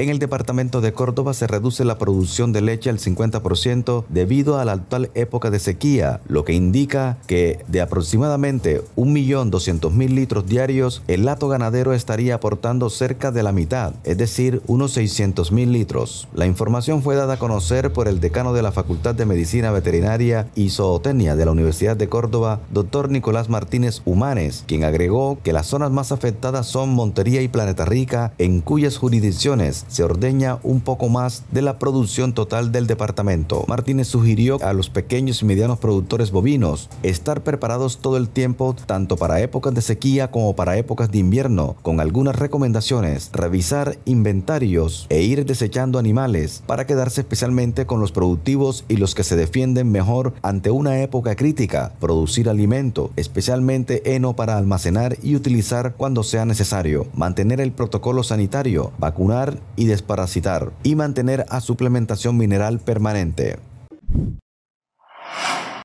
En el departamento de Córdoba se reduce la producción de leche al 50% debido a la actual época de sequía, lo que indica que de aproximadamente 1.200.000 litros diarios, el lato ganadero estaría aportando cerca de la mitad, es decir, unos 600.000 litros. La información fue dada a conocer por el decano de la Facultad de Medicina Veterinaria y Zootecnia de la Universidad de Córdoba, doctor Nicolás Martínez Humanes, quien agregó que las zonas más afectadas son Montería y Planeta Rica, en cuyas jurisdicciones se ordeña un poco más de la producción total del departamento. Martínez sugirió a los pequeños y medianos productores bovinos estar preparados todo el tiempo, tanto para épocas de sequía como para épocas de invierno, con algunas recomendaciones, revisar inventarios e ir desechando animales para quedarse especialmente con los productivos y los que se defienden mejor ante una época crítica, producir alimento, especialmente heno para almacenar y utilizar cuando sea necesario, mantener el protocolo sanitario, vacunar y desparasitar y mantener a suplementación mineral permanente.